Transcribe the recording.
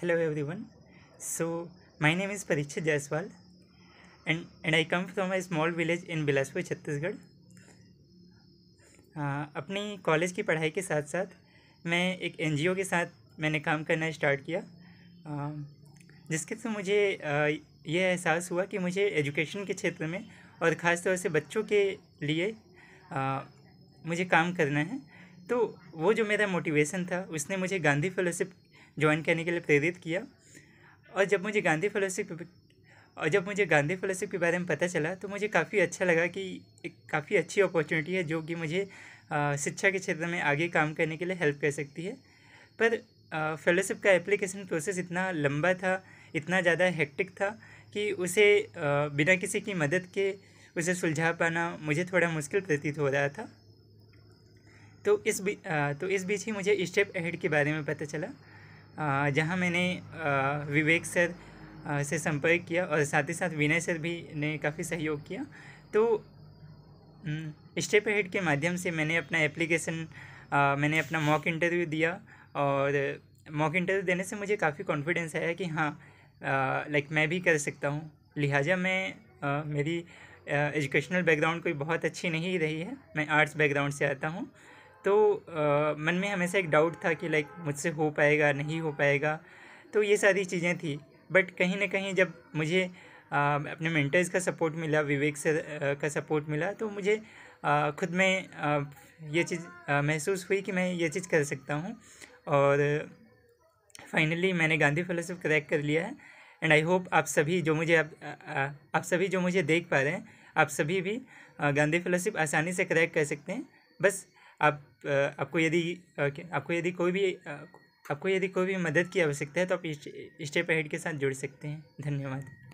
hello everyone so my name is parikshit jaiswal and and i come from a small village in bilaspur chhattisgarh uh, अपनी college की पढ़ाई के साथ साथ मैं एक एनजीओ के साथ मैंने काम करना स्टार्ट किया uh, जिसके थ्रू मुझे uh, यह एहसास हुआ कि मुझे एजुकेशन के क्षेत्र में और ख़ास तौर से बच्चों के लिए आ, मुझे काम करना है तो वो जो मेरा मोटिवेशन था उसने मुझे गांधी फेलोशिप ज्वाइन करने के लिए प्रेरित किया और जब मुझे गांधी फेलोशिप और जब मुझे गांधी फेलोशिप के बारे में पता चला तो मुझे काफ़ी अच्छा लगा कि एक काफ़ी अच्छी अपॉर्चुनिटी है जो कि मुझे शिक्षा के क्षेत्र में आगे काम करने के लिए हेल्प कर सकती है पर फेलोशिप का एप्लीकेशन प्रोसेस इतना लंबा था इतना ज़्यादा हेक्टिक था कि उसे बिना किसी की मदद के उसे सुलझा पाना मुझे थोड़ा मुश्किल प्रतीत हो रहा था तो इस तो इस बीच ही मुझे स्टेप एहड के बारे में पता चला जहाँ मैंने विवेक सर से संपर्क किया और साथ ही साथ विनय सर भी ने काफ़ी सहयोग किया तो स्टेप हेड के माध्यम से मैंने अपना एप्लीकेशन मैंने अपना मॉक इंटरव्यू दिया और मॉक इंटरव्यू देने से मुझे काफ़ी कॉन्फिडेंस आया कि हाँ लाइक मैं भी कर सकता हूँ लिहाजा मैं आ, मेरी एजुकेशनल बैकग्राउंड कोई बहुत अच्छी नहीं रही है मैं आर्ट्स बैकग्राउंड से आता हूँ तो आ, मन में हमेशा एक डाउट था कि लाइक मुझसे हो पाएगा नहीं हो पाएगा तो ये सारी चीज़ें थी बट कहीं ना कहीं जब मुझे आ, अपने मेंटर्स का सपोर्ट मिला विवेक सर का सपोर्ट मिला तो मुझे आ, खुद में आ, ये चीज़ महसूस हुई कि मैं ये चीज़ कर सकता हूँ और फाइनली मैंने गांधी फेलोशिप क्रैक कर लिया है एंड आई होप आप सभी जो मुझे आप, आ, आप सभी जो मुझे देख पा रहे हैं आप सभी भी गांधी फेलोशिप आसानी से क्रैक कर सकते हैं बस आप आपको यदि आपको यदि कोई भी आपको यदि कोई भी मदद की आवश्यकता है तो आप स्टेप हेड के साथ जुड़ सकते हैं धन्यवाद